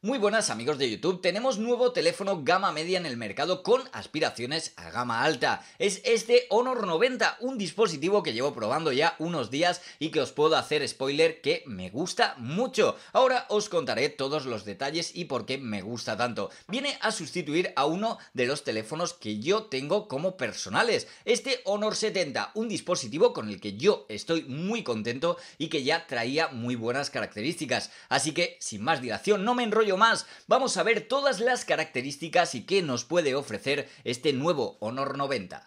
Muy buenas amigos de YouTube, tenemos nuevo teléfono gama media en el mercado con aspiraciones a gama alta. Es este Honor 90, un dispositivo que llevo probando ya unos días y que os puedo hacer spoiler que me gusta mucho. Ahora os contaré todos los detalles y por qué me gusta tanto. Viene a sustituir a uno de los teléfonos que yo tengo como personales. Este Honor 70, un dispositivo con el que yo estoy muy contento y que ya traía muy buenas características. Así que, sin más dilación, no me enrollo más vamos a ver todas las características y qué nos puede ofrecer este nuevo Honor 90.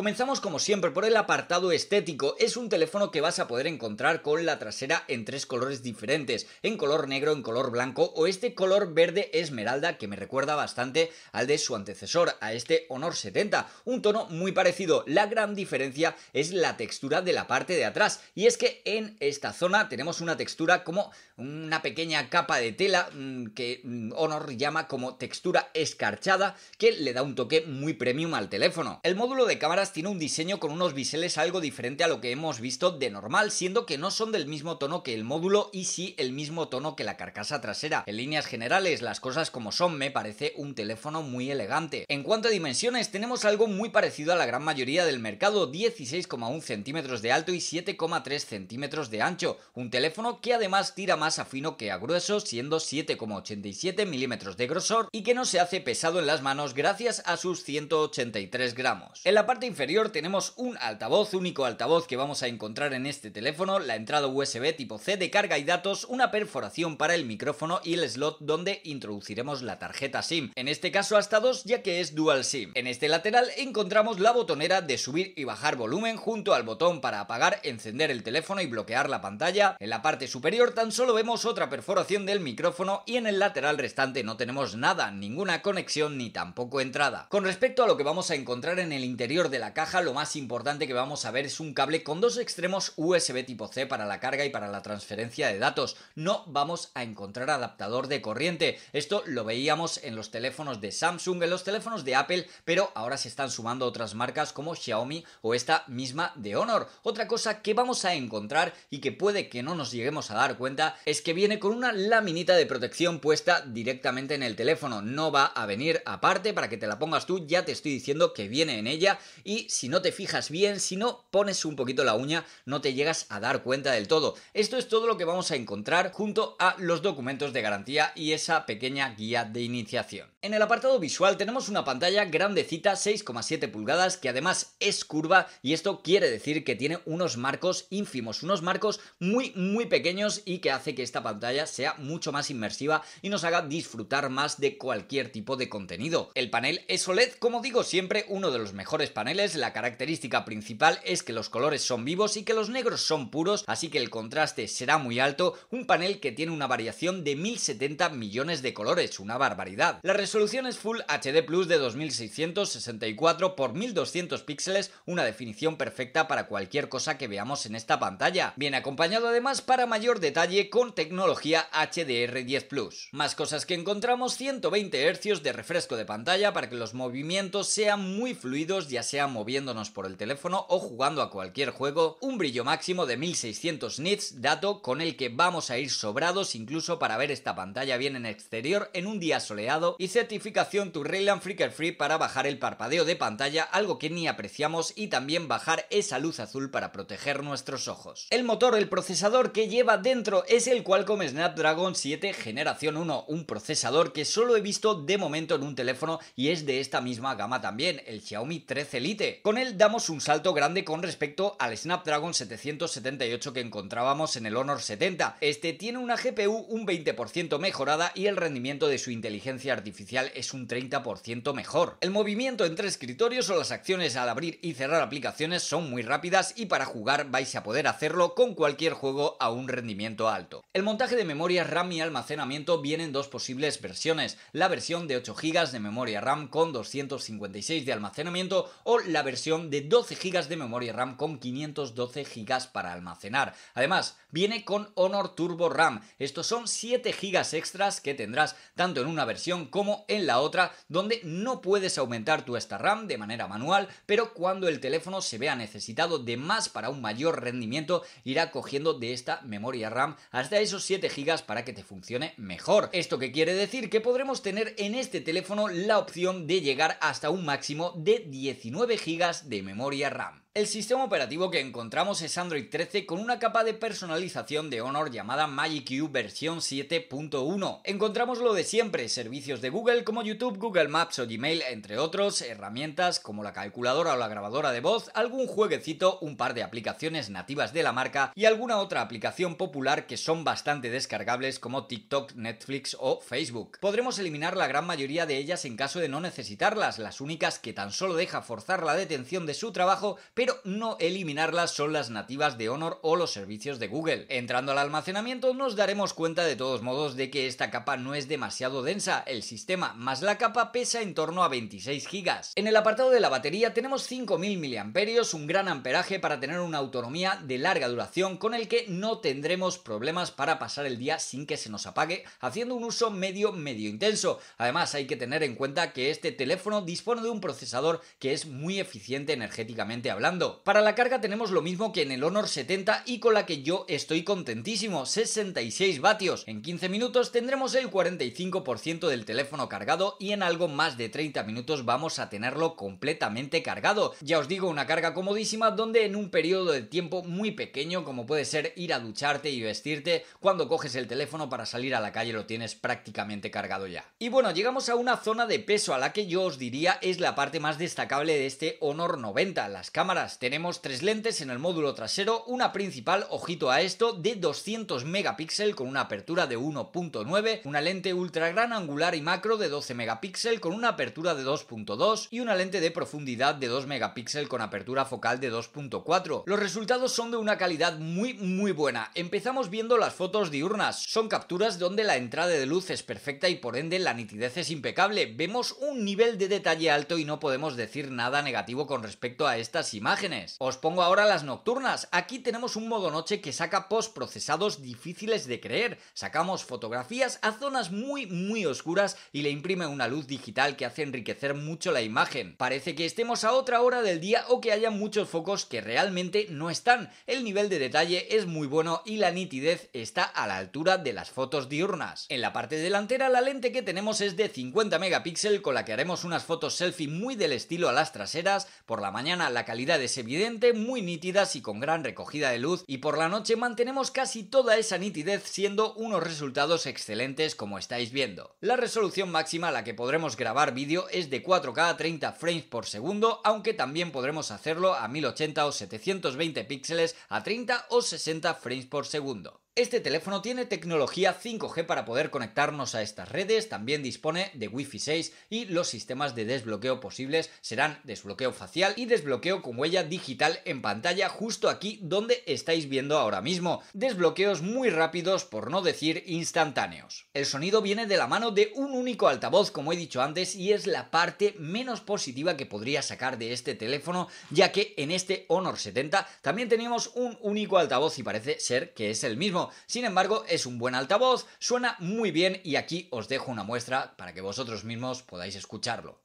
Comenzamos como siempre por el apartado estético. Es un teléfono que vas a poder encontrar con la trasera en tres colores diferentes, en color negro, en color blanco o este color verde esmeralda que me recuerda bastante al de su antecesor, a este Honor 70, un tono muy parecido. La gran diferencia es la textura de la parte de atrás y es que en esta zona tenemos una textura como una pequeña capa de tela mm, que mm, Honor llama como textura escarchada que le da un toque muy premium al teléfono. El módulo de cámaras tiene un diseño con unos biseles algo diferente a lo que hemos visto de normal, siendo que no son del mismo tono que el módulo y sí el mismo tono que la carcasa trasera. En líneas generales, las cosas como son, me parece un teléfono muy elegante. En cuanto a dimensiones, tenemos algo muy parecido a la gran mayoría del mercado, 16,1 centímetros de alto y 7,3 centímetros de ancho, un teléfono que además tira más a fino que a grueso, siendo 7,87 milímetros de grosor y que no se hace pesado en las manos gracias a sus 183 gramos. En la parte inferior tenemos un altavoz, único altavoz que vamos a encontrar en este teléfono, la entrada USB tipo C de carga y datos, una perforación para el micrófono y el slot donde introduciremos la tarjeta SIM. En este caso hasta dos ya que es dual SIM. En este lateral encontramos la botonera de subir y bajar volumen junto al botón para apagar, encender el teléfono y bloquear la pantalla. En la parte superior tan solo vemos otra perforación del micrófono y en el lateral restante no tenemos nada, ninguna conexión ni tampoco entrada. Con respecto a lo que vamos a encontrar en el interior de la caja lo más importante que vamos a ver es un cable con dos extremos USB tipo C para la carga y para la transferencia de datos. No vamos a encontrar adaptador de corriente. Esto lo veíamos en los teléfonos de Samsung, en los teléfonos de Apple, pero ahora se están sumando otras marcas como Xiaomi o esta misma de Honor. Otra cosa que vamos a encontrar y que puede que no nos lleguemos a dar cuenta es que viene con una laminita de protección puesta directamente en el teléfono. No va a venir aparte para que te la pongas tú, ya te estoy diciendo que viene en ella y si no te fijas bien, si no pones un poquito la uña, no te llegas a dar cuenta del todo. Esto es todo lo que vamos a encontrar junto a los documentos de garantía y esa pequeña guía de iniciación. En el apartado visual tenemos una pantalla grandecita 6,7 pulgadas que además es curva y esto quiere decir que tiene unos marcos ínfimos, unos marcos muy muy pequeños y que hace que esta pantalla sea mucho más inmersiva y nos haga disfrutar más de cualquier tipo de contenido. El panel es OLED, como digo siempre, uno de los mejores paneles, la característica principal es que los colores son vivos y que los negros son puros, así que el contraste será muy alto, un panel que tiene una variación de 1070 millones de colores, una barbaridad. Resoluciones Full HD Plus de 2664 por 1200 píxeles, una definición perfecta para cualquier cosa que veamos en esta pantalla. Bien acompañado además para mayor detalle con tecnología HDR10 Plus. Más cosas que encontramos, 120 Hz de refresco de pantalla para que los movimientos sean muy fluidos, ya sea moviéndonos por el teléfono o jugando a cualquier juego, un brillo máximo de 1600 nits, dato con el que vamos a ir sobrados incluso para ver esta pantalla bien en exterior en un día soleado y certificación to Rayland Flicker Free para bajar el parpadeo de pantalla, algo que ni apreciamos, y también bajar esa luz azul para proteger nuestros ojos. El motor, el procesador que lleva dentro es el Qualcomm Snapdragon 7 Generación 1, un procesador que solo he visto de momento en un teléfono y es de esta misma gama también, el Xiaomi 13 Elite. Con él damos un salto grande con respecto al Snapdragon 778 que encontrábamos en el Honor 70. Este tiene una GPU un 20% mejorada y el rendimiento de su inteligencia artificial es un 30% mejor. El movimiento entre escritorios o las acciones al abrir y cerrar aplicaciones son muy rápidas y para jugar vais a poder hacerlo con cualquier juego a un rendimiento alto. El montaje de memoria RAM y almacenamiento viene en dos posibles versiones, la versión de 8 GB de memoria RAM con 256 de almacenamiento o la versión de 12 GB de memoria RAM con 512 GB para almacenar. Además, viene con Honor Turbo RAM. Estos son 7 GB extras que tendrás tanto en una versión como en la otra, donde no puedes aumentar tu esta RAM de manera manual, pero cuando el teléfono se vea necesitado de más para un mayor rendimiento, irá cogiendo de esta memoria RAM hasta esos 7 GB para que te funcione mejor. Esto que quiere decir que podremos tener en este teléfono la opción de llegar hasta un máximo de 19 GB de memoria RAM. El sistema operativo que encontramos es Android 13 con una capa de personalización de Honor llamada U versión 7.1. Encontramos lo de siempre, servicios de Google como YouTube, Google Maps o Gmail, entre otros, herramientas como la calculadora o la grabadora de voz, algún jueguecito, un par de aplicaciones nativas de la marca y alguna otra aplicación popular que son bastante descargables como TikTok, Netflix o Facebook. Podremos eliminar la gran mayoría de ellas en caso de no necesitarlas, las únicas que tan solo deja forzar la detención de su trabajo, pero no eliminarlas son las nativas de Honor o los servicios de Google. Entrando al almacenamiento nos daremos cuenta de todos modos de que esta capa no es demasiado densa, el sistema más la capa pesa en torno a 26 gigas En el apartado de la batería tenemos 5000 mAh, un gran amperaje para tener una autonomía de larga duración con el que no tendremos problemas para pasar el día sin que se nos apague, haciendo un uso medio medio intenso. Además hay que tener en cuenta que este teléfono dispone de un procesador que es muy eficiente energéticamente hablando para la carga tenemos lo mismo que en el Honor 70 y con la que yo estoy contentísimo, 66 vatios. En 15 minutos tendremos el 45% del teléfono cargado y en algo más de 30 minutos vamos a tenerlo completamente cargado. Ya os digo, una carga comodísima donde en un periodo de tiempo muy pequeño, como puede ser ir a ducharte y vestirte, cuando coges el teléfono para salir a la calle lo tienes prácticamente cargado ya. Y bueno, llegamos a una zona de peso a la que yo os diría es la parte más destacable de este Honor 90, las cámaras tenemos tres lentes en el módulo trasero, una principal, ojito a esto, de 200 megapíxeles con una apertura de 1.9, una lente ultra gran angular y macro de 12 megapíxeles con una apertura de 2.2 y una lente de profundidad de 2 megapíxeles con apertura focal de 2.4. Los resultados son de una calidad muy muy buena. Empezamos viendo las fotos diurnas. Son capturas donde la entrada de luz es perfecta y por ende la nitidez es impecable. Vemos un nivel de detalle alto y no podemos decir nada negativo con respecto a estas imágenes os pongo ahora las nocturnas. Aquí tenemos un modo noche que saca post procesados difíciles de creer. Sacamos fotografías a zonas muy, muy oscuras y le imprime una luz digital que hace enriquecer mucho la imagen. Parece que estemos a otra hora del día o que haya muchos focos que realmente no están. El nivel de detalle es muy bueno y la nitidez está a la altura de las fotos diurnas. En la parte delantera la lente que tenemos es de 50 megapíxeles con la que haremos unas fotos selfie muy del estilo a las traseras. Por la mañana la calidad es evidente, muy nítidas y con gran recogida de luz y por la noche mantenemos casi toda esa nitidez siendo unos resultados excelentes como estáis viendo. La resolución máxima a la que podremos grabar vídeo es de 4K a 30 frames por segundo, aunque también podremos hacerlo a 1080 o 720 píxeles a 30 o 60 frames por segundo. Este teléfono tiene tecnología 5G para poder conectarnos a estas redes, también dispone de Wi-Fi 6 y los sistemas de desbloqueo posibles serán desbloqueo facial y desbloqueo con huella digital en pantalla justo aquí donde estáis viendo ahora mismo. Desbloqueos muy rápidos por no decir instantáneos. El sonido viene de la mano de un único altavoz como he dicho antes y es la parte menos positiva que podría sacar de este teléfono ya que en este Honor 70 también tenemos un único altavoz y parece ser que es el mismo sin embargo, es un buen altavoz, suena muy bien y aquí os dejo una muestra para que vosotros mismos podáis escucharlo.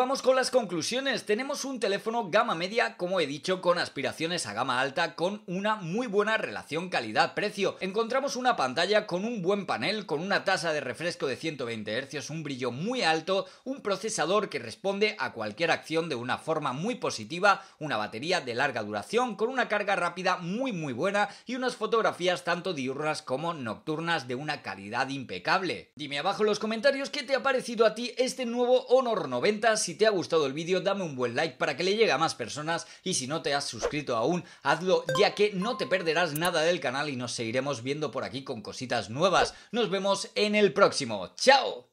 vamos con las conclusiones. Tenemos un teléfono gama media, como he dicho, con aspiraciones a gama alta, con una muy buena relación calidad-precio. Encontramos una pantalla con un buen panel, con una tasa de refresco de 120 hercios un brillo muy alto, un procesador que responde a cualquier acción de una forma muy positiva, una batería de larga duración, con una carga rápida muy muy buena y unas fotografías tanto diurnas como nocturnas de una calidad impecable. Dime abajo en los comentarios qué te ha parecido a ti este nuevo Honor 90 si si te ha gustado el vídeo, dame un buen like para que le llegue a más personas y si no te has suscrito aún, hazlo ya que no te perderás nada del canal y nos seguiremos viendo por aquí con cositas nuevas. Nos vemos en el próximo. ¡Chao!